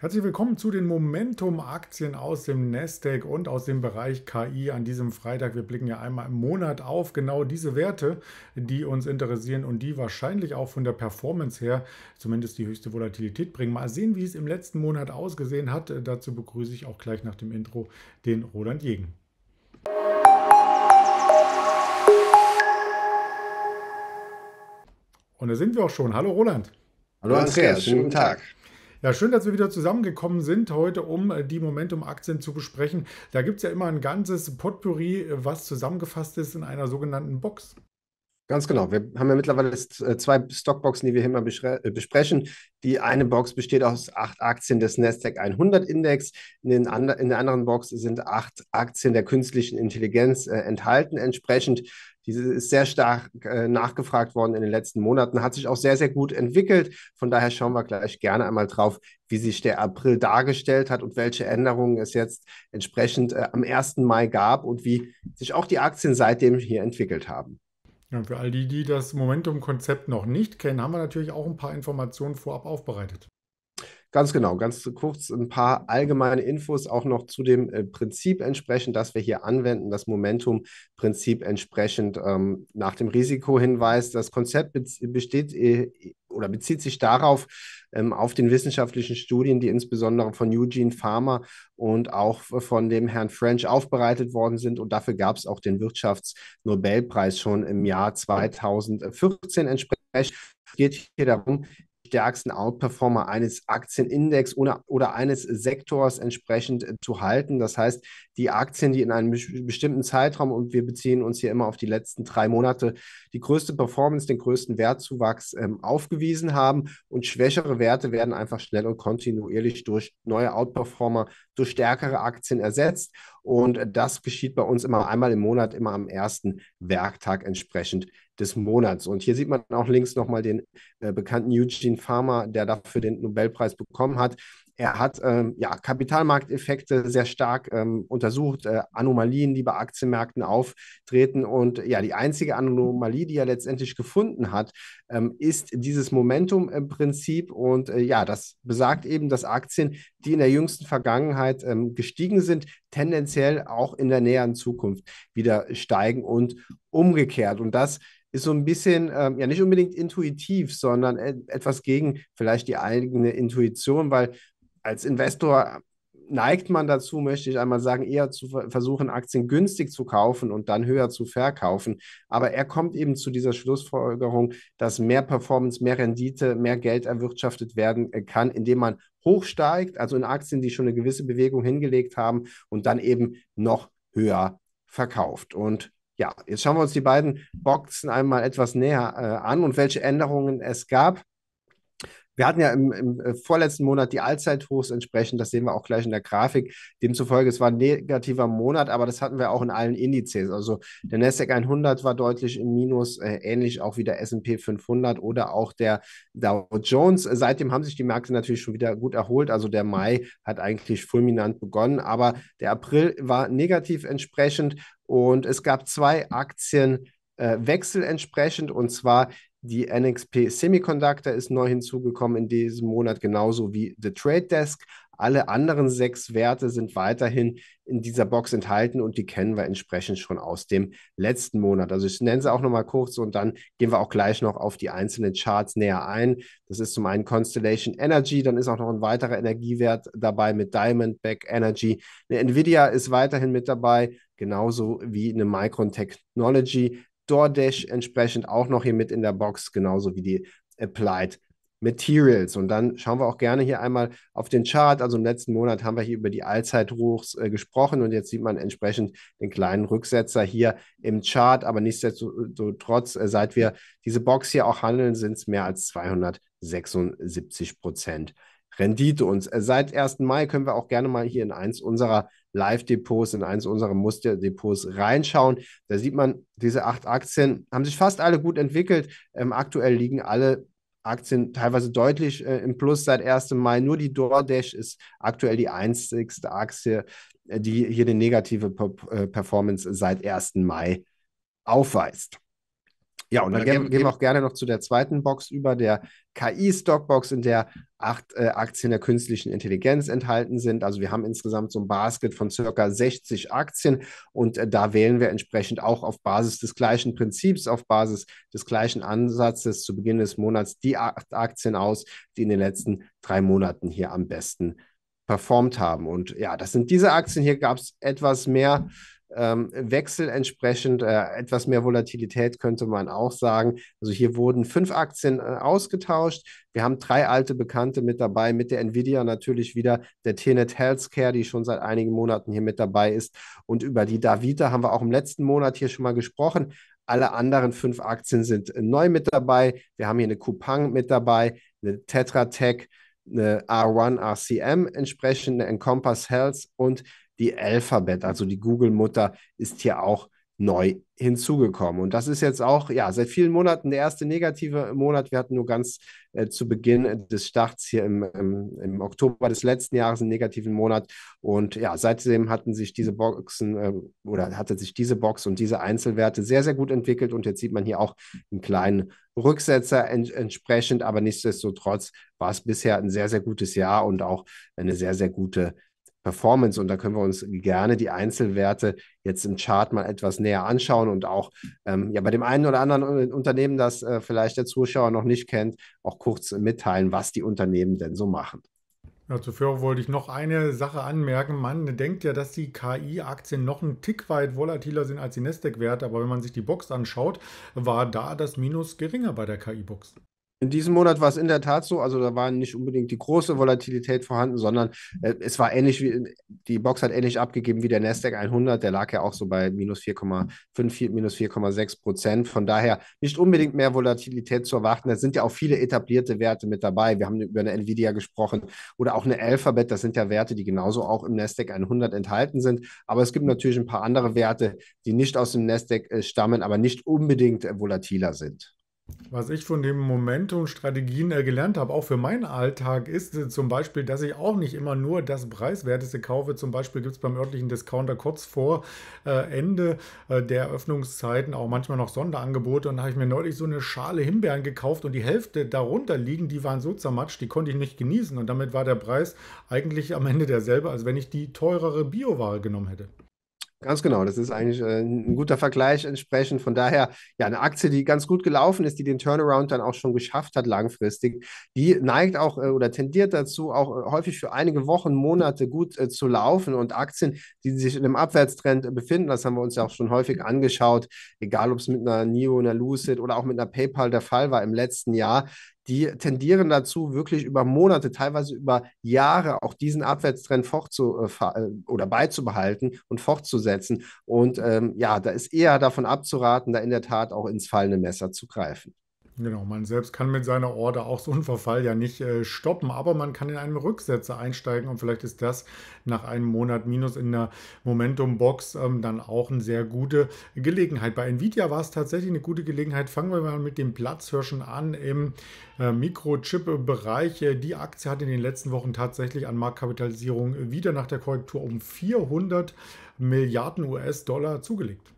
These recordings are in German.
Herzlich willkommen zu den Momentum-Aktien aus dem Nasdaq und aus dem Bereich KI an diesem Freitag. Wir blicken ja einmal im Monat auf genau diese Werte, die uns interessieren und die wahrscheinlich auch von der Performance her zumindest die höchste Volatilität bringen. Mal sehen, wie es im letzten Monat ausgesehen hat. Dazu begrüße ich auch gleich nach dem Intro den Roland Jegen. Und da sind wir auch schon. Hallo Roland. Hallo Andreas, schönen guten Tag. Ja, schön, dass wir wieder zusammengekommen sind heute, um äh, die Momentum-Aktien zu besprechen. Da gibt es ja immer ein ganzes Potpourri, äh, was zusammengefasst ist in einer sogenannten Box. Ganz genau. Wir haben ja mittlerweile äh, zwei Stockboxen, die wir hier mal äh, besprechen. Die eine Box besteht aus acht Aktien des Nasdaq 100 Index. In, andre, in der anderen Box sind acht Aktien der künstlichen Intelligenz äh, enthalten. Entsprechend, diese ist sehr stark äh, nachgefragt worden in den letzten Monaten, hat sich auch sehr, sehr gut entwickelt. Von daher schauen wir gleich gerne einmal drauf, wie sich der April dargestellt hat und welche Änderungen es jetzt entsprechend äh, am 1. Mai gab und wie sich auch die Aktien seitdem hier entwickelt haben. Ja, für all die, die das Momentum-Konzept noch nicht kennen, haben wir natürlich auch ein paar Informationen vorab aufbereitet. Ganz genau, ganz kurz ein paar allgemeine Infos auch noch zu dem äh, Prinzip entsprechend, das wir hier anwenden, das Momentum-Prinzip entsprechend ähm, nach dem Risikohinweis. Das Konzept be besteht äh, oder bezieht sich darauf, ähm, auf den wissenschaftlichen Studien, die insbesondere von Eugene Farmer und auch von dem Herrn French aufbereitet worden sind. Und dafür gab es auch den Wirtschaftsnobelpreis schon im Jahr 2014 entsprechend. Es geht hier darum, stärksten Outperformer eines Aktienindex oder, oder eines Sektors entsprechend äh, zu halten. Das heißt, die Aktien, die in einem bestimmten Zeitraum, und wir beziehen uns hier immer auf die letzten drei Monate, die größte Performance, den größten Wertzuwachs ähm, aufgewiesen haben. Und schwächere Werte werden einfach schnell und kontinuierlich durch neue Outperformer, durch stärkere Aktien ersetzt. Und das geschieht bei uns immer einmal im Monat, immer am ersten Werktag entsprechend des Monats. Und hier sieht man auch links nochmal den äh, bekannten Eugene Farmer, der dafür den Nobelpreis bekommen hat. Er hat ähm, ja, Kapitalmarkteffekte sehr stark ähm, untersucht, äh, Anomalien, die bei Aktienmärkten auftreten. Und ja, die einzige Anomalie, die er letztendlich gefunden hat, ähm, ist dieses Momentum im Prinzip. Und äh, ja, das besagt eben, dass Aktien, die in der jüngsten Vergangenheit ähm, gestiegen sind, tendenziell tendenziell auch in der näheren Zukunft wieder steigen und umgekehrt. Und das ist so ein bisschen, ähm, ja nicht unbedingt intuitiv, sondern e-, etwas gegen vielleicht die eigene Intuition, weil als Investor neigt man dazu, möchte ich einmal sagen, eher zu versuchen, Aktien günstig zu kaufen und dann höher zu verkaufen. Aber er kommt eben zu dieser Schlussfolgerung, dass mehr Performance, mehr Rendite, mehr Geld erwirtschaftet werden äh, kann, indem man hochsteigt, also in Aktien, die schon eine gewisse Bewegung hingelegt haben und dann eben noch höher verkauft. Und ja, jetzt schauen wir uns die beiden Boxen einmal etwas näher äh, an und welche Änderungen es gab. Wir hatten ja im, im äh, vorletzten Monat die Allzeithochs entsprechend, das sehen wir auch gleich in der Grafik. Demzufolge, es war ein negativer Monat, aber das hatten wir auch in allen Indizes. Also der Nasdaq 100 war deutlich im Minus, äh, ähnlich auch wie der S&P 500 oder auch der Dow Jones. Seitdem haben sich die Märkte natürlich schon wieder gut erholt. Also der Mai hat eigentlich fulminant begonnen, aber der April war negativ entsprechend und es gab zwei Aktienwechsel äh, entsprechend und zwar die NXP Semiconductor ist neu hinzugekommen in diesem Monat, genauso wie The Trade Desk. Alle anderen sechs Werte sind weiterhin in dieser Box enthalten und die kennen wir entsprechend schon aus dem letzten Monat. Also ich nenne sie auch nochmal kurz und dann gehen wir auch gleich noch auf die einzelnen Charts näher ein. Das ist zum einen Constellation Energy, dann ist auch noch ein weiterer Energiewert dabei mit Diamondback Energy. Eine Nvidia ist weiterhin mit dabei, genauso wie eine Micron Technology. DoorDash entsprechend auch noch hier mit in der Box, genauso wie die Applied Materials. Und dann schauen wir auch gerne hier einmal auf den Chart. Also im letzten Monat haben wir hier über die Allzeithochs äh, gesprochen und jetzt sieht man entsprechend den kleinen Rücksetzer hier im Chart. Aber nichtsdestotrotz, äh, seit wir diese Box hier auch handeln, sind es mehr als 276 Prozent Rendite uns. Äh, seit 1. Mai können wir auch gerne mal hier in eins unserer Live-Depots, in eins unserer Musterdepots reinschauen. Da sieht man, diese acht Aktien haben sich fast alle gut entwickelt. Ähm, aktuell liegen alle Aktien teilweise deutlich äh, im Plus seit 1. Mai. Nur die DoorDash ist aktuell die einzigste Aktie, äh, die hier eine negative äh, Performance seit 1. Mai aufweist. Ja, und dann, gehen, gehen wir auch gerne noch zu der zweiten Box über, der KI-Stockbox, in der acht äh, Aktien der künstlichen Intelligenz enthalten sind. Also wir haben insgesamt so ein Basket von circa 60 Aktien und äh, da wählen wir entsprechend auch auf Basis des gleichen Prinzips, auf Basis des gleichen Ansatzes zu Beginn des Monats die acht Aktien aus, die in den letzten drei Monaten hier am besten performt haben. Und ja, das sind diese Aktien. Hier gab es etwas mehr ähm, Wechsel entsprechend, äh, etwas mehr Volatilität könnte man auch sagen. Also hier wurden fünf Aktien äh, ausgetauscht. Wir haben drei alte Bekannte mit dabei, mit der Nvidia natürlich wieder, der Tenet Healthcare, die schon seit einigen Monaten hier mit dabei ist. Und über die Davita haben wir auch im letzten Monat hier schon mal gesprochen. Alle anderen fünf Aktien sind äh, neu mit dabei. Wir haben hier eine Coupang mit dabei, eine Tetra Tech, eine R1 RCM entsprechend, eine Encompass Health und die Alphabet, also die Google-Mutter, ist hier auch neu hinzugekommen. Und das ist jetzt auch, ja, seit vielen Monaten der erste negative Monat. Wir hatten nur ganz äh, zu Beginn des Starts hier im, im, im, Oktober des letzten Jahres einen negativen Monat. Und ja, seitdem hatten sich diese Boxen äh, oder hatte sich diese Box und diese Einzelwerte sehr, sehr gut entwickelt. Und jetzt sieht man hier auch einen kleinen Rücksetzer ent entsprechend. Aber nichtsdestotrotz war es bisher ein sehr, sehr gutes Jahr und auch eine sehr, sehr gute Performance. Und da können wir uns gerne die Einzelwerte jetzt im Chart mal etwas näher anschauen und auch ähm, ja, bei dem einen oder anderen Unternehmen, das äh, vielleicht der Zuschauer noch nicht kennt, auch kurz mitteilen, was die Unternehmen denn so machen. Ja, zuvor wollte ich noch eine Sache anmerken. Man denkt ja, dass die KI-Aktien noch einen Tick weit volatiler sind als die Nasdaq-Werte, aber wenn man sich die Box anschaut, war da das Minus geringer bei der KI-Box. In diesem Monat war es in der Tat so, also da war nicht unbedingt die große Volatilität vorhanden, sondern äh, es war ähnlich wie, die Box hat ähnlich abgegeben wie der Nasdaq 100, der lag ja auch so bei minus 4,5, minus 4,6 Prozent. Von daher nicht unbedingt mehr Volatilität zu erwarten. Da sind ja auch viele etablierte Werte mit dabei. Wir haben über eine Nvidia gesprochen oder auch eine Alphabet, das sind ja Werte, die genauso auch im Nasdaq 100 enthalten sind. Aber es gibt natürlich ein paar andere Werte, die nicht aus dem Nasdaq äh, stammen, aber nicht unbedingt äh, volatiler sind was ich von dem Momentum Strategien äh, gelernt habe, auch für meinen Alltag, ist äh, zum Beispiel, dass ich auch nicht immer nur das Preiswerteste kaufe. Zum Beispiel gibt es beim örtlichen Discounter kurz vor äh, Ende der Öffnungszeiten auch manchmal noch Sonderangebote. Und da habe ich mir neulich so eine Schale Himbeeren gekauft und die Hälfte darunter liegen, die waren so zermatscht, die konnte ich nicht genießen. Und damit war der Preis eigentlich am Ende derselbe, als wenn ich die teurere Bioware genommen hätte. Ganz genau, das ist eigentlich ein äh, guter Vergleich entsprechend. Von daher, ja, eine Aktie, die ganz gut gelaufen ist, die den Turnaround dann auch schon geschafft hat langfristig, die neigt auch äh, oder tendiert dazu, auch äh, häufig für einige Wochen, Monate gut zu laufen. Und Aktien, die sich in einem Abwärtstrend befinden, das haben wir uns ja auch schon häufig angeschaut, egal ob es mit einer NIO, einer Lucid oder auch mit einer PayPal der Fall war im letzten Jahr, die tendieren dazu, wirklich über Monate, teilweise über Jahre auch diesen Abwärtstrend fortzu äh, äh, oder beizubehalten und fortzusetzen. Und ähm, ja, da ist eher davon abzuraten, da in der Tat auch ins fallende Messer zu greifen. Genau, man selbst kann mit seiner Order auch so einen Verfall ja nicht äh, stoppen, aber man kann in einem Rücksetzer einsteigen und vielleicht ist das nach einem Monat minus in der Momentum-Box ähm, dann auch eine sehr gute Gelegenheit. Bei Nvidia war es tatsächlich eine gute Gelegenheit. Fangen wir mal mit dem Platzhirschen an im äh, Mikrochip-Bereich. Äh, die Aktie hat in den letzten Wochen tatsächlich an Marktkapitalisierung wieder nach der Korrektur um 400 Milliarden US-Dollar zugelegt.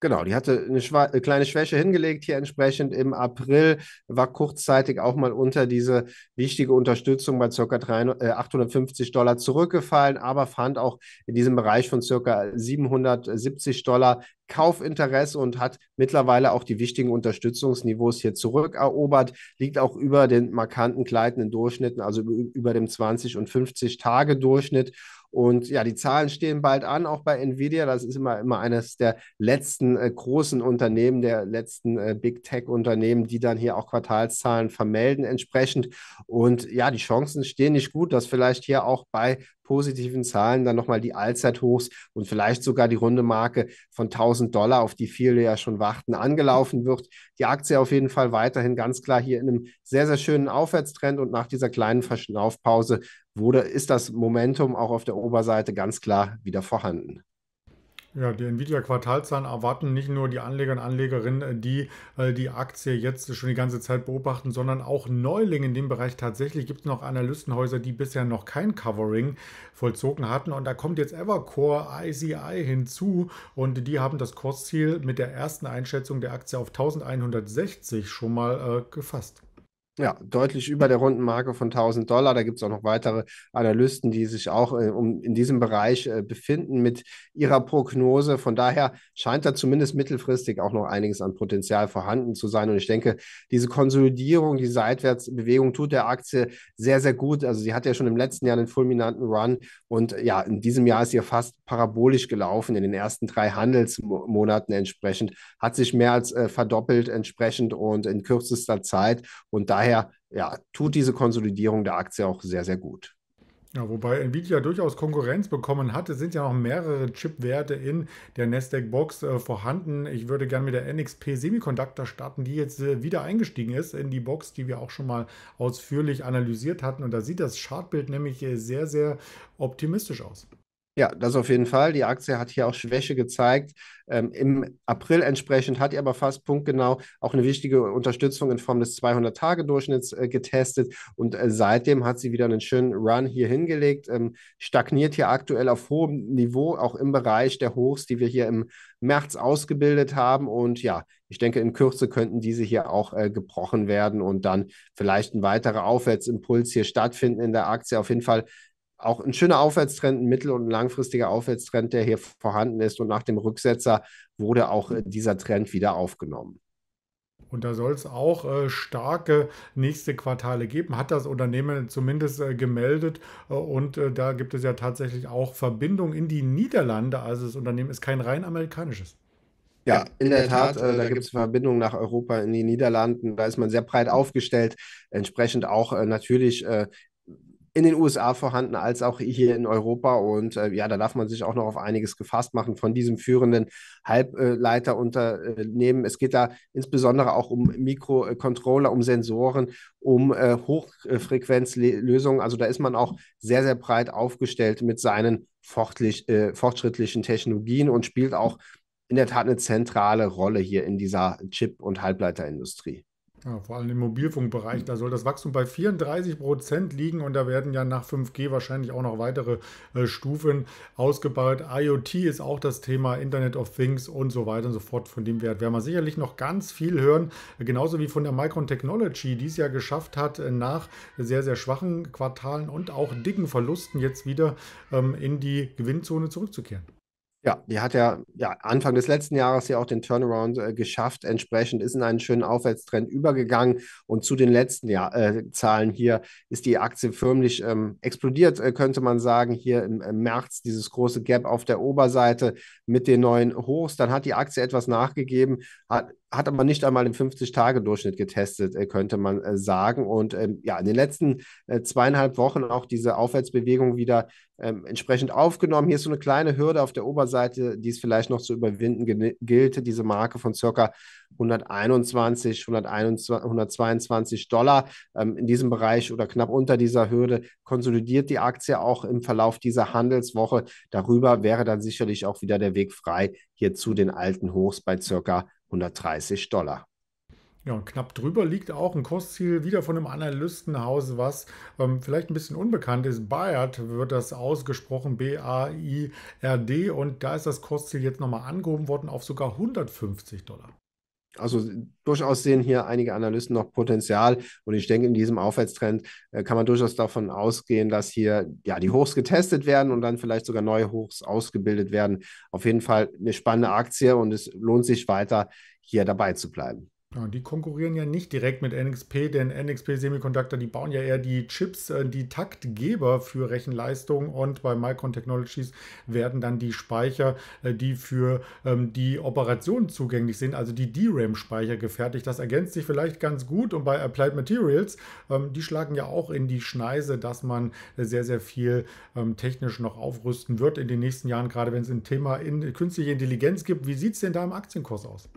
Genau, die hatte eine, eine, äh, kleine Schwäche hingelegt hier entsprechend im April, war kurzzeitig auch mal unter diese wichtige Unterstützung bei ca. 850 äh, Dollar zurückgefallen, aber fand auch in diesem Bereich von ca. 770 Dollar Kaufinteresse und hat mittlerweile auch die wichtigen Unterstützungsniveaus hier zurückerobert, liegt auch über den markanten gleitenden Durchschnitten, also über dem 20- und 50-Tage-Durchschnitt und ja, die Zahlen stehen bald an, auch bei Nvidia. Das ist immer, immer eines der letzten äh, großen Unternehmen, der letzten äh, Big Tech-Unternehmen, die dann hier auch Quartalszahlen vermelden entsprechend. Und ja, die Chancen stehen nicht gut, dass vielleicht hier auch bei positiven Zahlen dann nochmal die Allzeithochs und vielleicht sogar die runde Marke von 1000 Dollar, auf die viele ja schon warten, angelaufen wird. Die Aktie auf jeden Fall weiterhin ganz klar hier in einem sehr, sehr schönen Aufwärtstrend und nach dieser kleinen Verschnaufpause wurde, ist das Momentum auch auf der Oberseite ganz klar wieder vorhanden. Ja, die Nvidia-Quartalzahlen erwarten nicht nur die Anleger und Anlegerinnen, äh, die äh, die Aktie jetzt schon die ganze Zeit beobachten, sondern auch Neulinge in dem Bereich. Tatsächlich gibt es noch Analystenhäuser, die bisher noch kein Covering vollzogen hatten. Und da kommt jetzt Evercore ICI hinzu und die haben das Kursziel mit der ersten Einschätzung der Aktie auf 1160 schon mal äh, gefasst. Ja, deutlich über der runden Marke von 1000 Dollar. Da gibt es auch noch weitere Analysten, die sich auch äh, um, in diesem Bereich äh, befinden mit ihrer Prognose. Von daher scheint da zumindest mittelfristig auch noch einiges an Potenzial vorhanden zu sein. Und ich denke, diese Konsolidierung, die Seitwärtsbewegung tut der Aktie sehr, sehr gut. Also sie hat ja schon im letzten Jahr einen fulminanten Run und ja, in diesem Jahr ist ihr fast parabolisch gelaufen in den ersten drei Handelsmonaten entsprechend, hat sich mehr als äh, verdoppelt entsprechend und in kürzester Zeit. Und daher daher ja, tut diese Konsolidierung der Aktie auch sehr, sehr gut. Ja, wobei Nvidia durchaus Konkurrenz bekommen hat. Es sind ja noch mehrere Chipwerte in der Nasdaq-Box äh, vorhanden. Ich würde gerne mit der NXP Semiconductor starten, die jetzt äh, wieder eingestiegen ist in die Box, die wir auch schon mal ausführlich analysiert hatten. Und da sieht das Chartbild nämlich äh, sehr, sehr optimistisch aus. Ja, das auf jeden Fall. Die Aktie hat hier auch Schwäche gezeigt. Ähm, Im April entsprechend hat ihr aber fast punktgenau auch eine wichtige Unterstützung in Form des 200-Tage-Durchschnitts äh, getestet. Und äh, seitdem hat sie wieder einen schönen Run hier hingelegt. Ähm, stagniert hier aktuell auf hohem Niveau, auch im Bereich der Hochs, die wir hier im März ausgebildet haben. Und ja, ich denke, in Kürze könnten diese hier auch äh, gebrochen werden und dann vielleicht ein weiterer Aufwärtsimpuls hier stattfinden in der Aktie. Auf jeden Fall auch ein schöner Aufwärtstrend, ein mittel- und langfristiger Aufwärtstrend, der hier vorhanden ist. Und nach dem Rücksetzer wurde auch äh, dieser Trend wieder aufgenommen. Und da soll es auch äh, starke nächste Quartale geben, hat das Unternehmen zumindest äh, gemeldet. Äh, und äh, da gibt es ja tatsächlich auch Verbindungen in die Niederlande. Also das Unternehmen ist kein rein amerikanisches. Ja, in der Tat, äh, äh, da gibt es Verbindungen nach Europa in die Niederlanden. Da ist man sehr breit aufgestellt. Entsprechend auch äh, natürlich äh, in den USA vorhanden als auch hier in Europa. Und äh, ja, da darf man sich auch noch auf einiges gefasst machen von diesem führenden Halbleiterunternehmen. Es geht da insbesondere auch um Mikrocontroller, um Sensoren, um äh, Hochfrequenzlösungen. Also da ist man auch sehr, sehr breit aufgestellt mit seinen äh, fortschrittlichen Technologien und spielt auch in der Tat eine zentrale Rolle hier in dieser Chip- und Halbleiterindustrie. Ja, vor allem im Mobilfunkbereich, da soll das Wachstum bei 34 Prozent liegen und da werden ja nach 5G wahrscheinlich auch noch weitere äh, Stufen ausgebaut. IoT ist auch das Thema, Internet of Things und so weiter und so fort. Von dem Wert werden wir sicherlich noch ganz viel hören, genauso wie von der Micron Technology, die es ja geschafft hat, äh, nach sehr, sehr schwachen Quartalen und auch dicken Verlusten jetzt wieder ähm, in die Gewinnzone zurückzukehren. Ja, die hat ja, ja Anfang des letzten Jahres ja auch den Turnaround äh, geschafft. Entsprechend ist in einen schönen Aufwärtstrend übergegangen. Und zu den letzten ja, äh, Zahlen hier ist die Aktie förmlich ähm, explodiert, äh, könnte man sagen. Hier im, im, März dieses große Gap auf der Oberseite mit den neuen Hochs. Dann hat die Aktie etwas nachgegeben, hat hat aber nicht einmal im 50-Tage-Durchschnitt getestet, äh, könnte man äh, sagen. Und ähm, ja, in den letzten äh, zweieinhalb Wochen auch diese Aufwärtsbewegung wieder ähm, entsprechend aufgenommen. Hier ist so eine kleine Hürde auf der Oberseite, die es vielleicht noch zu überwinden gilt. Diese Marke von circa 121, 121 122 Dollar ähm, in diesem Bereich oder knapp unter dieser Hürde konsolidiert die Aktie auch im Verlauf dieser Handelswoche. Darüber wäre dann sicherlich auch wieder der Weg frei hier zu den alten Hochs bei circa 130 Dollar. Ja, und knapp drüber liegt auch ein Kursziel wieder von einem Analystenhaus, was ähm, vielleicht ein bisschen unbekannt ist. Bayard wird das ausgesprochen, B-A-I-R-D. Und da ist das Kursziel jetzt nochmal angehoben worden auf sogar 150 Dollar. Also durchaus sehen hier einige Analysten noch Potenzial und ich denke, in diesem Aufwärtstrend äh, kann man durchaus davon ausgehen, dass hier ja die Hochs getestet werden und dann vielleicht sogar neue Hochs ausgebildet werden. Auf jeden Fall eine spannende Aktie und es lohnt sich weiter, hier dabei zu bleiben. Ja, die konkurrieren ja nicht direkt mit NXP, denn NXP Semiconductor, die bauen ja eher die Chips, äh, die Taktgeber für Rechenleistung und bei Micron Technologies werden dann die Speicher, äh, die für ähm, die Operationen zugänglich sind, also die DRAM-Speicher gefertigt. Das ergänzt sich vielleicht ganz gut und bei Applied Materials, ähm, die schlagen ja auch in die Schneise, dass man äh, sehr, sehr viel ähm, technisch noch aufrüsten wird in den nächsten Jahren, gerade wenn es ein Thema in künstliche Intelligenz gibt. Wie sieht es denn da im Aktienkurs aus?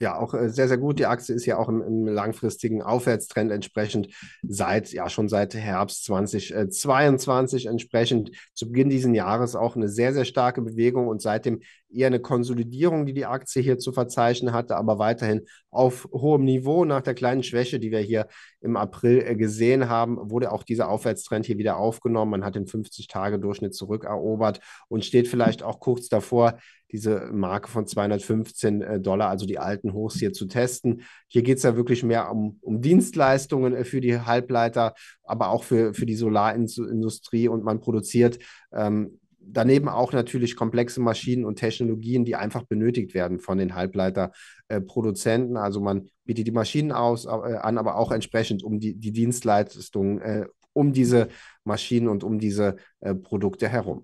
ja auch äh, sehr, sehr gut. Die Aktie ist ja auch im, im langfristigen Aufwärtstrend entsprechend seit, ja schon seit Herbst 2022 entsprechend zu Beginn dieses Jahres auch eine sehr, sehr starke Bewegung und seitdem eher eine Konsolidierung, die die Aktie hier zu verzeichnen hatte, aber weiterhin auf hohem Niveau nach der kleinen Schwäche, die wir hier im April äh, gesehen haben, wurde auch dieser Aufwärtstrend hier wieder aufgenommen. Man hat den 50-Tage-Durchschnitt zurückerobert und steht vielleicht auch kurz davor, diese Marke von 215 äh, Dollar, also die alten Hochs hier zu testen. Hier geht es ja wirklich mehr um, um, Dienstleistungen äh, für die Halbleiter, aber auch für, für die Solarindustrie und man produziert ähm, daneben auch natürlich komplexe Maschinen und Technologien, die einfach benötigt werden von den Halbleiterproduzenten. Äh, also man bietet die Maschinen aus, äh, an, aber auch entsprechend um die, die Dienstleistungen äh, um diese Maschinen und um diese äh, Produkte herum.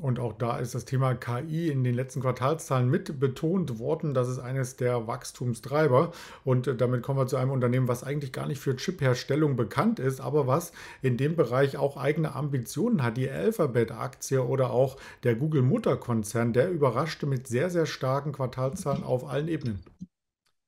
Und auch da ist das Thema KI in den letzten Quartalszahlen mit betont worden. Das ist eines der Wachstumstreiber. Und äh, damit kommen wir zu einem Unternehmen, was eigentlich gar nicht für Chipherstellung bekannt ist, aber was in dem Bereich auch eigene Ambitionen hat. Die Alphabet-Aktie oder auch der Google-Mutterkonzern, der überraschte mit sehr, sehr starken Quartalszahlen auf allen Ebenen.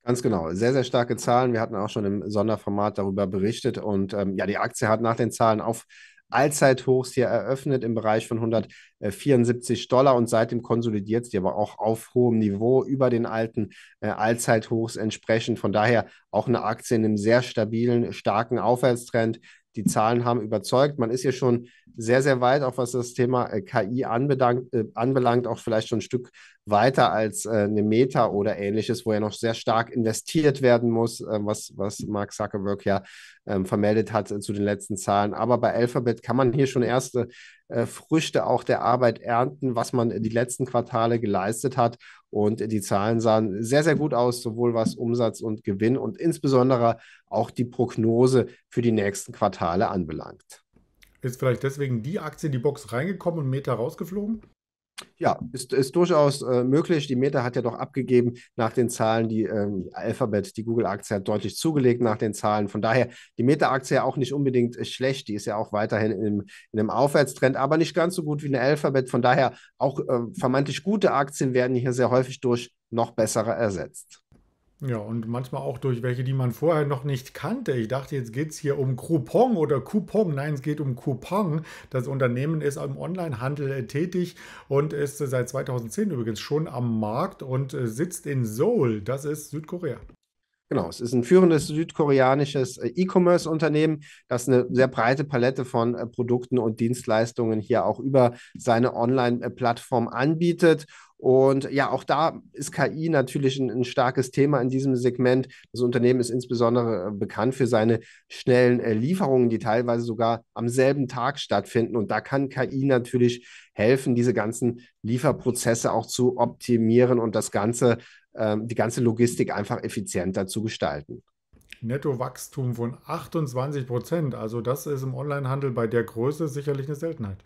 Ganz genau, sehr, sehr starke Zahlen. Wir hatten auch schon im Sonderformat darüber berichtet. Und ähm, ja, die Aktie hat nach den Zahlen auf Allzeithochs hier eröffnet im Bereich von 174 Dollar und seitdem konsolidiert sie aber auch auf hohem Niveau über den alten äh, Allzeithochs entsprechend. Von daher auch eine Aktie in einem sehr stabilen, starken Aufwärtstrend die Zahlen haben überzeugt. Man ist hier schon sehr, sehr weit, auch was das Thema äh, KI anbelangt, äh, anbelangt, auch vielleicht schon ein Stück weiter als äh, eine Meta oder ähnliches, wo ja noch sehr stark investiert werden muss, was, was Mark Zuckerberg ja ähm, vermeldet hat zu den letzten Zahlen. Aber bei Alphabet kann man hier schon erste Früchte auch der Arbeit ernten, was man die letzten Quartale geleistet hat. Und die Zahlen sahen sehr, sehr gut aus, sowohl was Umsatz und Gewinn und insbesondere auch die Prognose für die nächsten Quartale anbelangt. Ist vielleicht deswegen die Aktie in die Box reingekommen und Meta rausgeflogen? Ja, ist, ist durchaus äh, möglich. Die Meta hat ja doch abgegeben nach den Zahlen, die ähm, Alphabet, die Google-Aktie hat deutlich zugelegt nach den Zahlen. Von daher, die Meta-Aktie ja auch nicht unbedingt äh, schlecht. Die ist ja auch weiterhin in, in, einem Aufwärtstrend, aber nicht ganz so gut wie eine Alphabet. Von daher, auch äh, vermeintlich gute Aktien werden hier sehr häufig durch noch bessere ersetzt. Ja, und manchmal auch durch welche, die man vorher noch nicht kannte. Ich dachte, jetzt geht es hier um Groupon oder Coupon. Nein, es geht um Coupon. Das Unternehmen ist im Onlinehandel äh, tätig und ist äh, seit 2010 übrigens schon am Markt und äh, sitzt in Seoul. Das ist Südkorea. Genau, es ist ein führendes südkoreanisches E-Commerce-Unternehmen, das eine sehr breite Palette von Produkten und Dienstleistungen hier auch über seine Online-Plattform anbietet. Und ja, auch da ist KI natürlich ein, ein, starkes Thema in diesem Segment. Das Unternehmen ist insbesondere äh, bekannt für seine schnellen äh, Lieferungen, die teilweise sogar am selben Tag stattfinden. Und da kann KI natürlich helfen, diese ganzen Lieferprozesse auch zu optimieren und das ganze, äh, die ganze Logistik einfach effizienter zu gestalten. Nettowachstum von 28 Prozent. Also das ist im Onlinehandel bei der Größe sicherlich eine Seltenheit.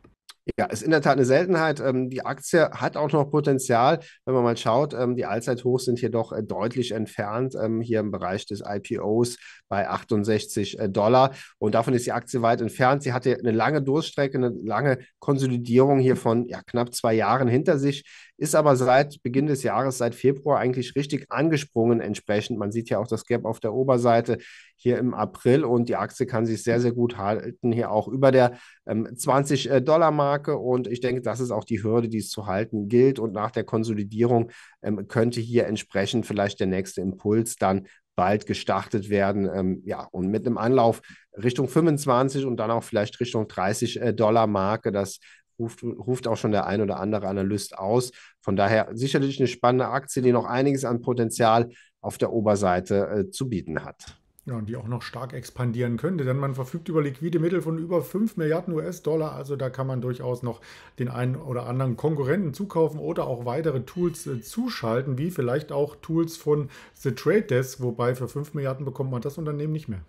Ja, ist in der Tat eine Seltenheit. Ähm, die Aktie hat auch noch Potenzial. Wenn man mal schaut, ähm, die Allzeithochs sind hier doch äh, deutlich entfernt, ähm, hier im Bereich des IPOs bei 68 äh, Dollar. Und davon ist die Aktie weit entfernt. Sie hatte eine lange Durststrecke, eine lange Konsolidierung hier von ja, knapp zwei Jahren hinter sich ist aber seit Beginn des Jahres, seit Februar eigentlich richtig angesprungen entsprechend. Man sieht ja auch das Gap auf der Oberseite hier im April und die Aktie kann sich sehr, sehr gut halten, hier auch über der ähm, 20-Dollar-Marke äh, und ich denke, das ist auch die Hürde, die es zu halten gilt und nach der Konsolidierung ähm, könnte hier entsprechend vielleicht der nächste Impuls dann bald gestartet werden. Ähm, ja, und mit einem Anlauf Richtung 25 und dann auch vielleicht Richtung 30 äh, Dollar Marke, das ruft, ruft auch schon der ein oder andere Analyst aus. Von daher sicherlich eine spannende Aktie, die noch einiges an Potenzial auf der Oberseite äh, zu bieten hat. Ja, und die auch noch stark expandieren könnte, denn man verfügt über liquide Mittel von über 5 Milliarden US-Dollar. Also da kann man durchaus noch den einen oder anderen Konkurrenten zukaufen oder auch weitere Tools äh, zuschalten, wie vielleicht auch Tools von The Trade Desk, wobei für 5 Milliarden bekommt man das Unternehmen nicht mehr.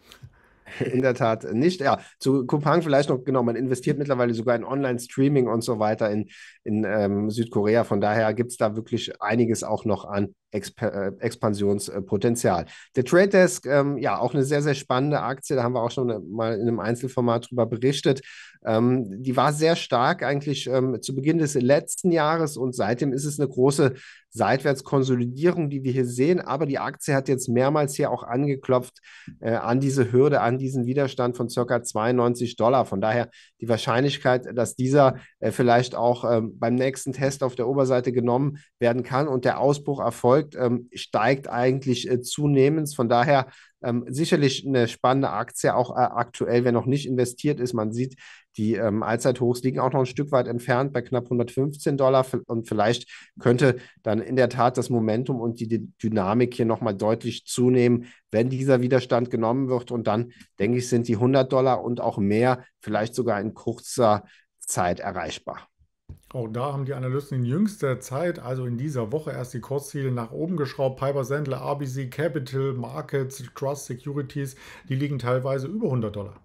In der Tat nicht. Ja, zu Kupang vielleicht noch, genau, man investiert mittlerweile sogar in Online-Streaming und so weiter in, in ähm, Südkorea. Von daher gibt es da wirklich einiges auch noch an Exper äh, Expansionspotenzial. Der Trade Desk, ähm, ja, auch eine sehr, sehr spannende Aktie. Da haben wir auch schon äh, mal in einem Einzelformat drüber berichtet. Ähm, die war sehr stark eigentlich ähm, zu Beginn des letzten Jahres und seitdem ist es eine große Seitwärtskonsolidierung, die wir hier sehen. Aber die Aktie hat jetzt mehrmals hier auch angeklopft äh, an diese Hürde, an diesen Widerstand von circa 92 Dollar. Von daher die Wahrscheinlichkeit, dass dieser äh, vielleicht auch ähm, beim nächsten Test auf der Oberseite genommen werden kann und der Ausbruch erfolgt, ähm, steigt eigentlich äh, zunehmend. Von daher ähm, sicherlich eine spannende Aktie, auch äh, aktuell, wer noch nicht investiert ist. Man sieht, die ähm, Allzeithochs liegen auch noch ein Stück weit entfernt bei knapp 115 Dollar. Und vielleicht könnte dann in der Tat das Momentum und die, die Dynamik hier nochmal deutlich zunehmen, wenn dieser Widerstand genommen wird. Und dann, denke ich, sind die 100 Dollar und auch mehr vielleicht sogar in kurzer Zeit erreichbar. Auch da haben die Analysten in jüngster Zeit, also in dieser Woche, erst die Kursziele nach oben geschraubt. Piper Sandler, RBC Capital, Markets, Trust Securities, die liegen teilweise über 100 Dollar.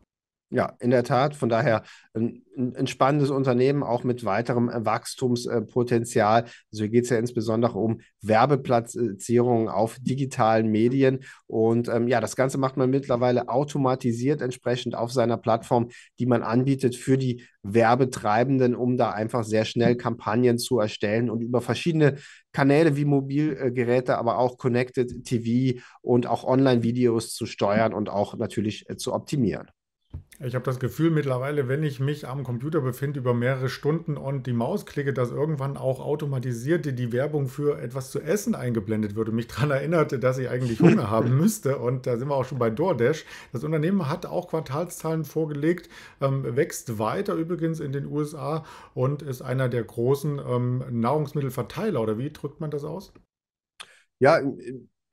Ja, in der Tat. Von daher ähm, ein, ein spannendes Unternehmen, auch mit weiterem äh, Wachstumspotenzial. Also hier geht es ja insbesondere um Werbeplatzierungen auf digitalen Medien. Und ähm, ja, das Ganze macht man mittlerweile automatisiert entsprechend auf seiner Plattform, die man anbietet für die Werbetreibenden, um da einfach sehr schnell Kampagnen zu erstellen und über verschiedene Kanäle wie Mobilgeräte, aber auch Connected TV und auch Online-Videos zu steuern und auch natürlich äh, zu optimieren. Ich habe das Gefühl mittlerweile, wenn ich mich am Computer befinde über mehrere Stunden und die Maus klicke, dass irgendwann auch automatisiert die Werbung für etwas zu essen eingeblendet wird und mich daran erinnerte, dass ich eigentlich Hunger haben müsste. Und da sind wir auch schon bei DoorDash. Das Unternehmen hat auch Quartalszahlen vorgelegt, ähm, wächst weiter übrigens in den USA und ist einer der großen ähm, Nahrungsmittelverteiler. Oder wie drückt man das aus? Ja,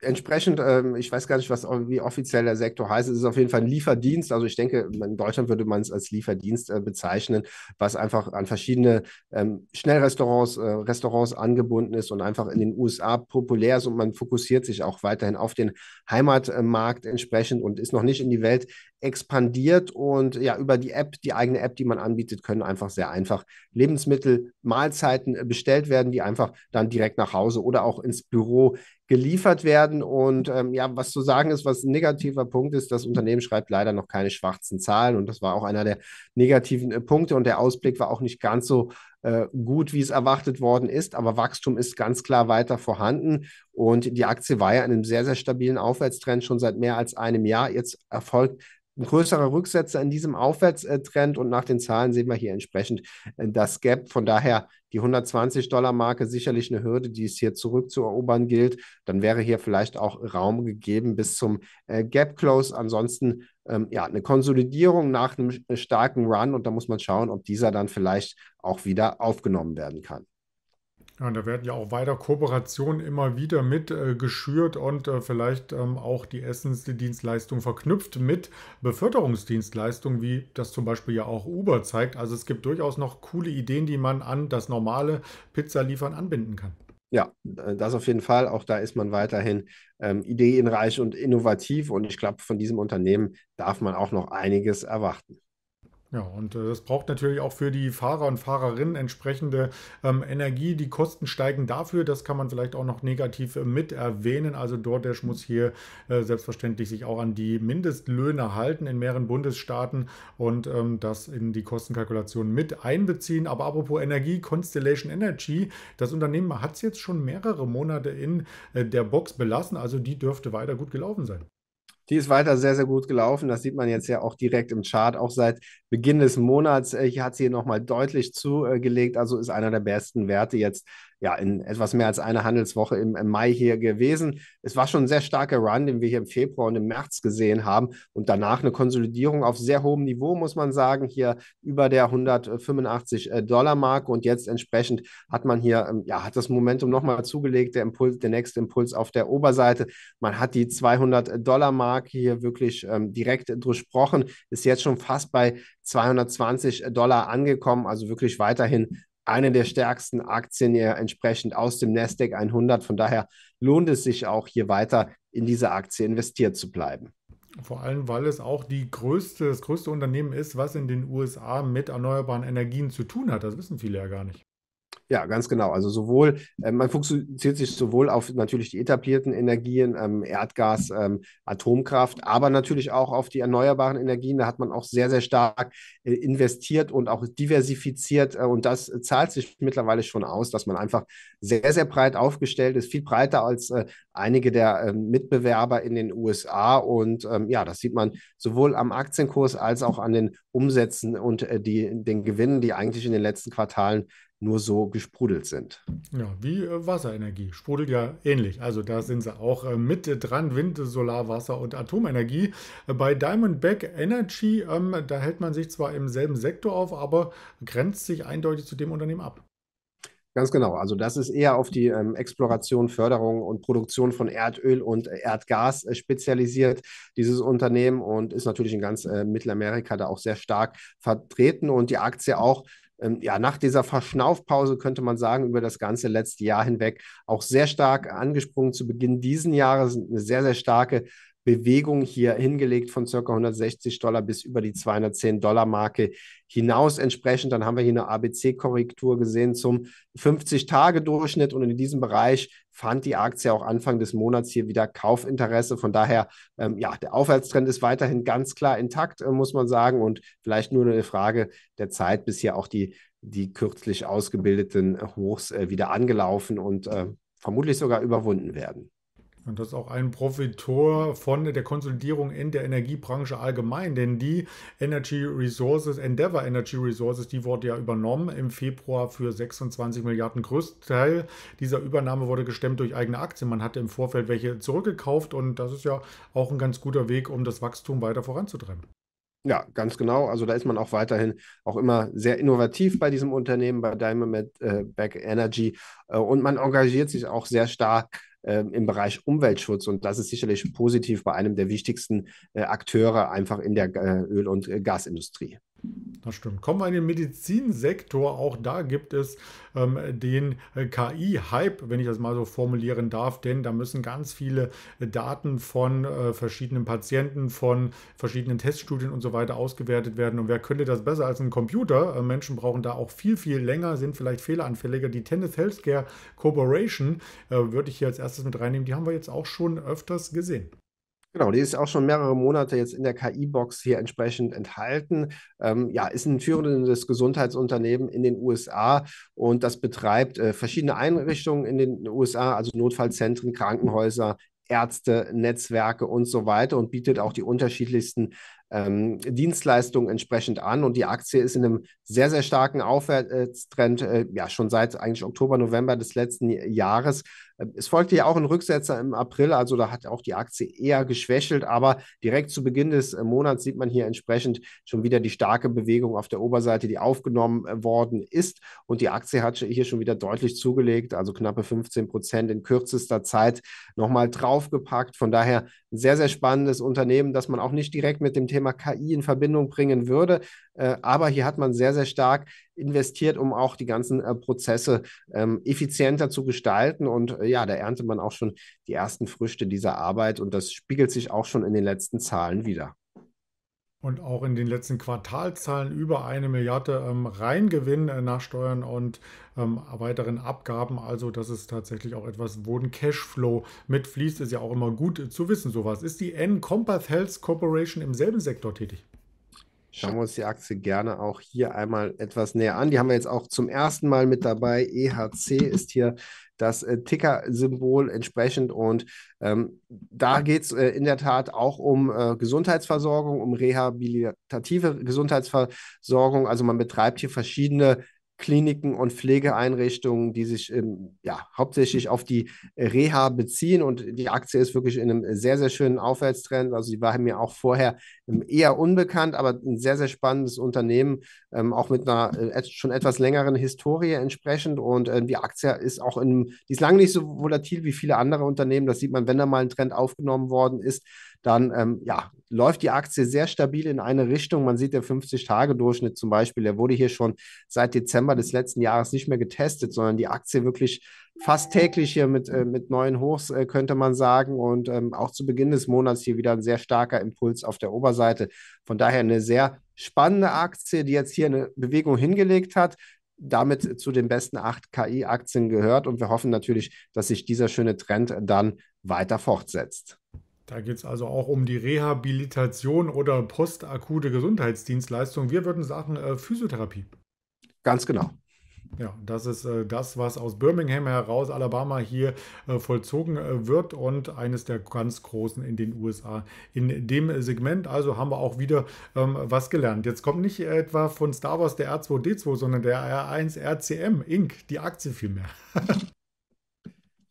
entsprechend, ähm, ich weiß gar nicht, was, wie offiziell der Sektor heißt, es ist auf jeden Fall ein Lieferdienst. Also ich denke, in Deutschland würde man es als Lieferdienst äh, bezeichnen, was einfach an verschiedene ähm, Schnellrestaurants, äh, Restaurants angebunden ist und einfach in den USA populär ist und man fokussiert sich auch weiterhin auf den Heimatmarkt entsprechend und ist noch nicht in die Welt expandiert und ja, über die App, die eigene App, die man anbietet, können einfach sehr einfach Lebensmittel, Mahlzeiten äh, bestellt werden, die einfach dann direkt nach Hause oder auch ins Büro geliefert werden. Und ähm, ja, was zu sagen ist, was ein negativer Punkt ist, das Unternehmen schreibt leider noch keine schwarzen Zahlen. Und das war auch einer der negativen äh, Punkte. Und der Ausblick war auch nicht ganz so äh, gut, wie es erwartet worden ist. Aber Wachstum ist ganz klar weiter vorhanden. Und die Aktie war ja in einem sehr, sehr stabilen Aufwärtstrend schon seit mehr als einem Jahr. Jetzt erfolgt größere Rücksätze in diesem Aufwärtstrend und nach den Zahlen sehen wir hier entsprechend äh, das Gap. Von daher die 120-Dollar-Marke sicherlich eine Hürde, die es hier zurückzuerobern gilt. Dann wäre hier vielleicht auch Raum gegeben bis zum äh, Gap-Close. Ansonsten ähm, ja eine Konsolidierung nach einem äh, starken Run und da muss man schauen, ob dieser dann vielleicht auch wieder aufgenommen werden kann. Ja, und da werden ja auch weiter Kooperationen immer wieder mit äh, geschürt und äh, vielleicht ähm, auch die Essensdienstleistung verknüpft mit Beförderungsdienstleistungen, wie das zum Beispiel ja auch Uber zeigt. Also es gibt durchaus noch coole Ideen, die man an das normale Pizzaliefern anbinden kann. Ja, das auf jeden Fall. Auch da ist man weiterhin ähm, ideenreich und innovativ. Und ich glaube, von diesem Unternehmen darf man auch noch einiges erwarten. Ja, und äh, das braucht natürlich auch für die Fahrer und Fahrerinnen entsprechende ähm, Energie. Die Kosten steigen dafür, das kann man vielleicht auch noch negativ äh, mit erwähnen. Also DoorDash muss hier äh, selbstverständlich sich auch an die Mindestlöhne halten in mehreren Bundesstaaten und ähm, das in die Kostenkalkulation mit einbeziehen. Aber apropos Energie, Constellation Energy, das Unternehmen hat es jetzt schon mehrere Monate in äh, der Box belassen, also die dürfte weiter gut gelaufen sein. Die ist weiter sehr, sehr gut gelaufen. Das sieht man jetzt ja auch direkt im Chart. Auch seit Beginn des Monats äh, hat sie nochmal deutlich zugelegt. Also ist einer der besten Werte jetzt ja in etwas mehr als einer Handelswoche im, im, Mai hier gewesen. Es war schon ein sehr starker Run, den wir hier im Februar und im März gesehen haben und danach eine Konsolidierung auf sehr hohem Niveau, muss man sagen, hier über der 185 äh, Dollar Marke und jetzt entsprechend hat man hier, ähm, ja, hat das Momentum nochmal zugelegt, der Impuls, der nächste Impuls auf der Oberseite. Man hat die 200 äh, Dollar Marke hier wirklich ähm, direkt durchbrochen, ist jetzt schon fast bei 220 äh, Dollar angekommen, also wirklich weiterhin eine der stärksten Aktien ja entsprechend aus dem Nasdaq 100. Von daher lohnt es sich auch hier weiter in diese Aktie investiert zu bleiben. Vor allem, weil es auch die größte, das größte Unternehmen ist, was in den USA mit erneuerbaren Energien zu tun hat. Das wissen viele ja gar nicht. Ja, ganz genau. Also sowohl, ähm, man fokussiert sich sowohl auf natürlich die etablierten Energien, ähm, Erdgas, ähm, Atomkraft, aber natürlich auch auf die erneuerbaren Energien. Da hat man auch sehr, sehr stark äh, investiert und auch diversifiziert. Äh, und das zahlt sich mittlerweile schon aus, dass man einfach sehr, sehr breit aufgestellt ist, viel breiter als äh, einige der Mitbewerber in den USA. Und ja, das sieht man sowohl am Aktienkurs als auch an den Umsätzen und die, den Gewinnen, die eigentlich in den letzten Quartalen nur so gesprudelt sind. Ja, wie äh, Wasserenergie. Sprudelt ja ähnlich. Also da sind sie auch äh, mit dran. Wind, Solar, Wasser und Atomenergie. Äh, bei Diamondback Energy, ähm, da hält man sich zwar im selben Sektor auf, aber grenzt sich eindeutig zu dem Unternehmen ab. Ganz genau. Also das ist eher auf die ähm, Exploration, Förderung und Produktion von Erdöl und Erdgas äh, spezialisiert, dieses Unternehmen und ist natürlich in ganz äh, Mittelamerika da auch sehr stark vertreten und die Aktie auch ähm, ja, nach dieser Verschnaufpause könnte man sagen, über das ganze letzte Jahr hinweg auch sehr stark angesprungen. Zu Beginn diesen Jahres eine sehr, sehr starke Bewegung hier hingelegt von ca. 160 Dollar bis über die 210 Dollar Marke hinaus entsprechend. Dann haben wir hier eine ABC-Korrektur gesehen zum 50-Tage-Durchschnitt und in diesem Bereich fand die Aktie auch Anfang des Monats hier wieder Kaufinteresse. Von daher, ähm, ja, der Aufwärtstrend ist weiterhin ganz klar intakt, äh, muss man sagen. Und vielleicht nur eine Frage der Zeit, bis hier auch die, die kürzlich ausgebildeten Hochs äh, wieder angelaufen und äh, vermutlich sogar überwunden werden. Und das ist auch ein Profitor von der Konsolidierung in der Energiebranche allgemein, denn die Energy Resources, Endeavour Energy Resources, die wurde ja übernommen im Februar für 26 Milliarden. Größteil dieser Übernahme wurde gestemmt durch eigene Aktien. Man hatte im Vorfeld welche zurückgekauft und das ist ja auch ein ganz guter Weg, um das Wachstum weiter voranzutreiben. Ja, ganz genau. Also da ist man auch weiterhin auch immer sehr innovativ bei diesem Unternehmen, bei Diamond äh, Back Energy. Äh, und man engagiert sich auch sehr stark ähm, im Bereich Umweltschutz. Und das ist sicherlich positiv bei einem der wichtigsten äh, Akteure einfach in der äh, Öl- und äh, Gasindustrie. Das stimmt. Kommen wir in den Medizinsektor. Auch da gibt es ähm, den äh, KI-Hype, wenn ich das mal so formulieren darf, denn da müssen ganz viele äh, Daten von äh, verschiedenen Patienten, von verschiedenen Teststudien und so weiter ausgewertet werden. Und wer könnte das besser als ein Computer? Äh, Menschen brauchen da auch viel, viel länger, sind vielleicht fehleranfälliger. Die Tennis Healthcare Corporation äh, würde ich hier als erstes mit reinnehmen. Die haben wir jetzt auch schon öfters gesehen. Genau, die ist auch schon mehrere Monate jetzt in der KI-Box hier entsprechend enthalten. Ähm, ja, ist ein führendes Gesundheitsunternehmen in den USA und das betreibt äh, verschiedene Einrichtungen in den USA, also Notfallzentren, Krankenhäuser, Ärzte, Netzwerke und so weiter und bietet auch die unterschiedlichsten ähm, Dienstleistungen entsprechend an. Und die Aktie ist in einem sehr, sehr starken Aufwärtstrend, äh, ja, schon seit eigentlich Oktober, November des letzten Jahres ähm, es folgte ja auch ein Rücksetzer im April, also da hat auch die Aktie eher geschwächelt, aber direkt zu Beginn des äh, Monats sieht man hier entsprechend schon wieder die starke Bewegung auf der Oberseite, die aufgenommen äh, worden ist. Und die Aktie hat hier schon wieder deutlich zugelegt, also knappe 15 Prozent in kürzester Zeit nochmal draufgepackt. Von daher ein sehr, sehr spannendes Unternehmen, das man auch nicht direkt mit dem Thema KI in Verbindung bringen würde. Äh, aber hier hat man sehr, sehr stark investiert, um auch die ganzen äh, Prozesse ähm, effizienter zu gestalten. Und äh, ja, da erntet man auch schon die ersten Früchte dieser Arbeit und das spiegelt sich auch schon in den letzten Zahlen wieder. Und auch in den letzten Quartalzahlen über eine Milliarde ähm, Reingewinn äh, nach Steuern und ähm, weiteren Abgaben. Also das ist tatsächlich auch etwas, wo ein Cashflow mitfließt. Ist ja auch immer gut äh, zu wissen, sowas. Ist die N-Compath Health Corporation im selben Sektor tätig? Schauen wir uns die Aktie gerne auch hier einmal etwas näher an. Die haben wir jetzt auch zum ersten Mal mit dabei. EHC ist hier das äh, Ticker-Symbol entsprechend. Und ähm, da geht es äh, in der Tat auch um äh, Gesundheitsversorgung, um rehabilitative Gesundheitsversorgung. Also man betreibt hier verschiedene Kliniken und Pflegeeinrichtungen, die sich ähm, ja, hauptsächlich auf die äh, Reha beziehen. Und die Aktie ist wirklich in einem sehr, sehr schönen Aufwärtstrend. Also sie war mir auch vorher ähm, eher unbekannt, aber ein sehr, sehr spannendes Unternehmen, ähm, auch mit einer äh, schon etwas längeren Historie entsprechend. Und äh, die Aktie ist auch in, die ist lange nicht so volatil wie viele andere Unternehmen. Das sieht man, wenn da mal ein Trend aufgenommen worden ist dann ähm, ja, läuft die Aktie sehr stabil in eine Richtung. Man sieht der 50-Tage-Durchschnitt zum Beispiel, der wurde hier schon seit Dezember des letzten Jahres nicht mehr getestet, sondern die Aktie wirklich fast täglich hier mit, äh, mit neuen Hochs, äh, könnte man sagen. Und ähm, auch zu Beginn des Monats hier wieder ein sehr starker Impuls auf der Oberseite. Von daher eine sehr spannende Aktie, die jetzt hier eine Bewegung hingelegt hat damit zu den besten acht KI-Aktien gehört und wir hoffen natürlich, dass sich dieser schöne Trend dann weiter fortsetzt. Da geht es also auch um die Rehabilitation oder postakute Gesundheitsdienstleistung. Wir würden sagen äh, Physiotherapie. Ganz genau. Ja, das ist äh, das, was aus Birmingham heraus, Alabama hier äh, vollzogen äh, wird und eines der ganz großen in den USA in dem Segment. Also haben wir auch wieder ähm, was gelernt. Jetzt kommt nicht etwa von Star Wars der R2D2, sondern der R1 RCM Inc., die Aktie vielmehr.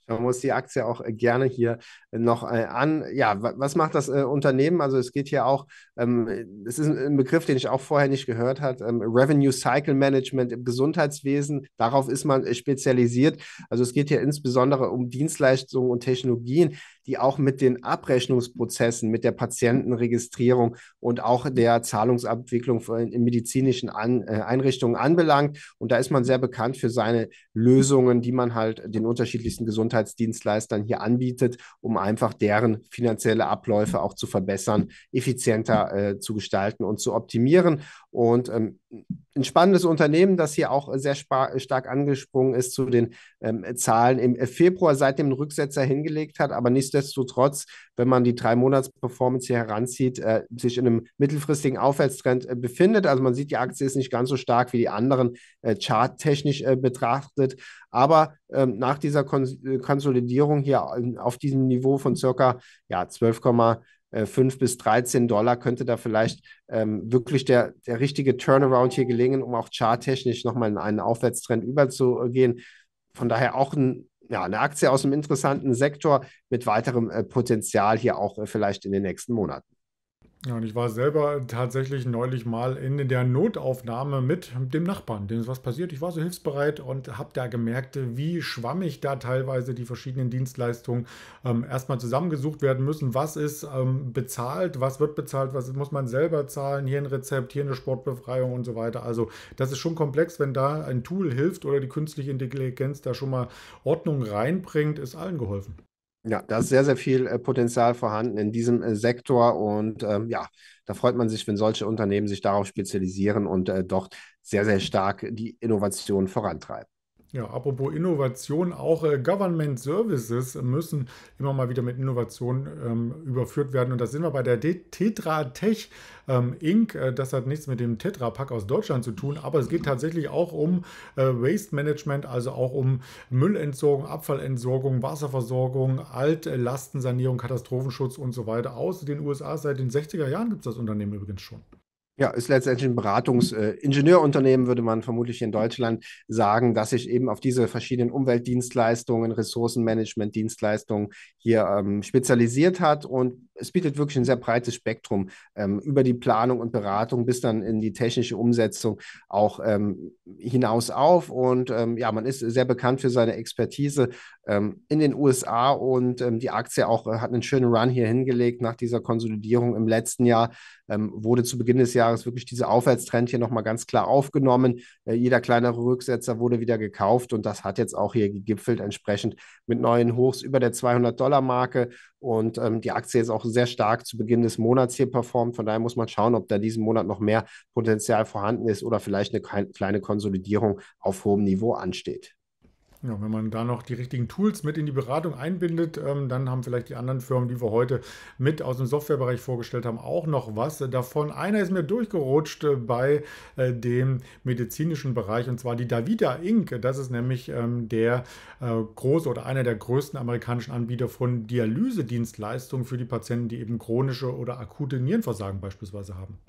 Schauen wir die Aktie auch äh, gerne hier äh, noch äh, an. Ja, was macht das Unternehmen? Also es geht hier auch, ähm, es ist ein Begriff, den ich auch vorher nicht gehört habe, ähm, Revenue Cycle Management im Gesundheitswesen. Darauf ist man spezialisiert. Also es geht hier insbesondere um Dienstleistungen und Technologien, die auch mit den Abrechnungsprozessen, mit der Patientenregistrierung und auch der Zahlungsabwicklung in medizinischen An äh, Einrichtungen anbelangt. Und da ist man sehr bekannt für seine Lösungen, die man halt den unterschiedlichsten Gesundheitsdienstleistern hier anbietet, um einfach deren finanzielle Abläufe auch zu verbessern, effizienter äh, zu gestalten und zu optimieren. Und ähm, ein spannendes Unternehmen, das hier auch sehr stark angesprungen ist zu den ähm, Zahlen im Februar, seitdem Rücksetzer hingelegt hat. Aber nichtsdestotrotz, wenn man die drei monats performance hier heranzieht, äh, sich in einem mittelfristigen Aufwärtstrend äh, befindet. Also man sieht, die Aktie ist nicht ganz so stark wie die anderen äh, charttechnisch äh, betrachtet. Aber ähm, nach dieser Kon Konsolidierung hier ähm, auf diesem Niveau von circa ja, 12,5 5 äh, bis 13 Dollar könnte da vielleicht ähm, wirklich der, der richtige Turnaround hier gelingen, um auch charttechnisch nochmal in einen Aufwärtstrend überzugehen. Von daher auch ein, ja, eine Aktie aus einem interessanten Sektor mit weiterem äh, Potenzial hier auch äh, vielleicht in den nächsten Monaten. Ja, und ich war selber tatsächlich neulich mal in der Notaufnahme mit dem Nachbarn. Dem ist was passiert. Ich war so hilfsbereit und habe da gemerkt, wie schwammig da teilweise die verschiedenen Dienstleistungen ähm, erstmal zusammengesucht werden müssen. Was ist ähm, bezahlt? Was wird bezahlt? Was muss man selber zahlen? Hier ein Rezept, hier eine Sportbefreiung und so weiter. Also, das ist schon komplex, wenn da ein Tool hilft oder die künstliche Intelligenz da schon mal Ordnung reinbringt, ist allen geholfen. Ja, da ist sehr, sehr viel äh, Potenzial vorhanden in diesem äh, Sektor und ähm, ja, da freut man sich, wenn solche Unternehmen sich darauf spezialisieren und äh, dort sehr, sehr stark die Innovation vorantreiben. Ja, apropos Innovation, auch äh, Government Services müssen immer mal wieder mit Innovation ähm, überführt werden. Und da sind wir bei der De Tetra Tech ähm, Inc. Äh, das hat nichts mit dem Tetra Pack aus Deutschland zu tun, aber es geht tatsächlich auch um äh, Waste Management, also auch um Müllentsorgung, Abfallentsorgung, Wasserversorgung, Altlastensanierung, Katastrophenschutz und so weiter aus den USA. Seit den 60er Jahren gibt es das Unternehmen übrigens schon. Ja, ist letztendlich ein Beratungsingenieurunternehmen, äh, würde man vermutlich in Deutschland sagen, dass sich eben auf diese verschiedenen Umweltdienstleistungen, Ressourcenmanagementdienstleistungen hier ähm, spezialisiert hat. Und es bietet wirklich ein sehr breites Spektrum ähm, über die Planung und Beratung bis dann in die technische Umsetzung auch ähm, hinaus auf. Und ähm, ja, man ist sehr bekannt für seine Expertise ähm, in den USA und ähm, die Aktie auch äh, hat einen schönen Run hier hingelegt nach dieser Konsolidierung im letzten Jahr, wurde zu Beginn des Jahres Jahres wirklich diese Aufwärtstrend hier nochmal ganz klar aufgenommen. Äh, jeder kleinere Rücksetzer wurde wieder gekauft und das hat jetzt auch hier gegipfelt entsprechend mit neuen Hochs über der 200-Dollar-Marke. Und ähm, die Aktie ist auch sehr stark zu Beginn des Monats hier performt. Von daher muss man schauen, ob da diesen Monat noch mehr Potenzial vorhanden ist oder vielleicht eine kleine Konsolidierung auf hohem Niveau ansteht. Ja, wenn man da noch die richtigen Tools mit in die Beratung einbindet, ähm, dann haben vielleicht die anderen Firmen, die wir heute mit aus dem Softwarebereich vorgestellt haben, auch noch was davon. Einer ist mir durchgerutscht äh, bei äh, dem medizinischen Bereich und zwar die Davida Inc. Das ist nämlich ähm, der äh, große oder einer der größten amerikanischen Anbieter von Dialysedienstleistungen für die Patienten, die eben chronische oder akute Nierenversagen beispielsweise haben.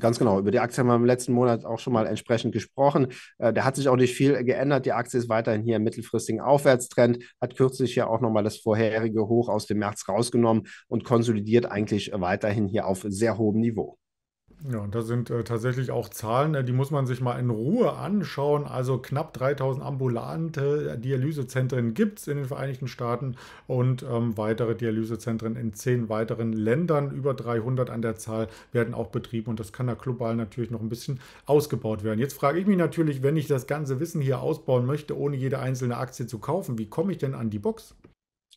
Ganz genau. Über die Aktie haben wir im letzten Monat auch schon mal entsprechend gesprochen. Äh, da hat sich auch nicht viel geändert. Die Aktie ist weiterhin hier im mittelfristigen Aufwärtstrend, hat kürzlich ja auch nochmal das vorherige Hoch aus dem März rausgenommen und konsolidiert eigentlich weiterhin hier auf sehr hohem Niveau. Ja, das sind äh, tatsächlich auch Zahlen, äh, die muss man sich mal in Ruhe anschauen. Also knapp 3000 ambulante Dialysezentren gibt es in den Vereinigten Staaten und ähm, weitere Dialysezentren in zehn weiteren Ländern. Über 300 an der Zahl werden auch betrieben und das kann da global natürlich noch ein bisschen ausgebaut werden. Jetzt frage ich mich natürlich, wenn ich das ganze Wissen hier ausbauen möchte, ohne jede einzelne Aktie zu kaufen, wie komme ich denn an die Box?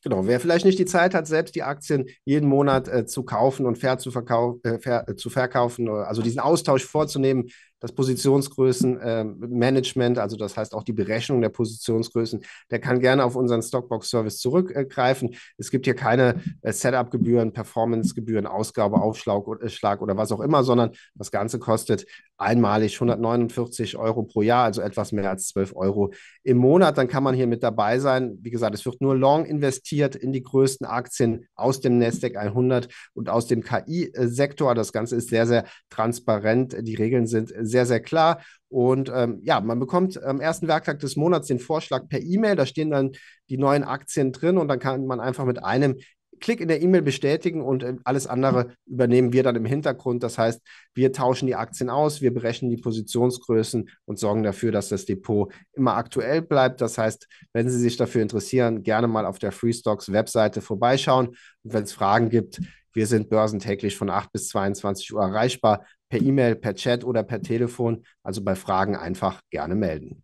Genau, wer vielleicht nicht die Zeit hat, selbst die Aktien jeden Monat äh, zu kaufen und fair zu, verkau äh, fair, äh, zu verkaufen, also diesen Austausch vorzunehmen, das Positionsgrößenmanagement, ähm, äh, also das heißt auch die Berechnung der Positionsgrößen, der kann gerne auf unseren Stockbox-Service zurückgreifen. Es gibt hier keine äh, Setup-Gebühren, Performance-Gebühren, Ausgabeaufschlag oder, äh, Schlag oder was auch immer, sondern das Ganze kostet einmalig 149 Euro pro Jahr, also etwas mehr als 12 Euro im Monat. Dann kann man hier mit dabei sein. Wie gesagt, es wird nur long investiert in die größten Aktien aus dem Nasdaq 100 und aus dem KI-Sektor. Äh, das Ganze ist sehr, sehr transparent. Die Regeln sind sehr, sehr klar. Und ähm, ja, man bekommt am ersten Werktag des Monats den Vorschlag per E-Mail. Da stehen dann die neuen Aktien drin und dann kann man einfach mit einem Klick in der E-Mail bestätigen und äh, alles andere übernehmen wir dann im Hintergrund. Das heißt, wir tauschen die Aktien aus, wir berechnen die Positionsgrößen und sorgen dafür, dass das Depot immer aktuell bleibt. Das heißt, wenn Sie sich dafür interessieren, gerne mal auf der Freestocks Webseite vorbeischauen. Und wenn es Fragen gibt, wir sind börsentäglich von 8 bis 22 Uhr erreichbar per E-Mail, per Chat oder per Telefon. Also bei Fragen einfach gerne melden.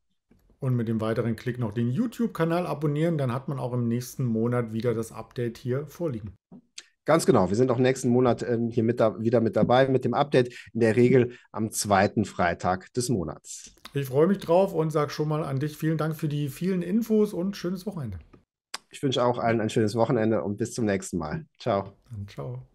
Und mit dem weiteren Klick noch den YouTube-Kanal abonnieren, dann hat man auch im nächsten Monat wieder das Update hier vorliegen. Ganz genau. Wir sind auch nächsten Monat ähm, hier mit da, wieder mit dabei mit dem Update. In der Regel am zweiten Freitag des Monats. Ich freue mich drauf und sage schon mal an dich vielen Dank für die vielen Infos und schönes Wochenende. Ich wünsche auch allen ein schönes Wochenende und bis zum nächsten Mal. Ciao. Dann ciao.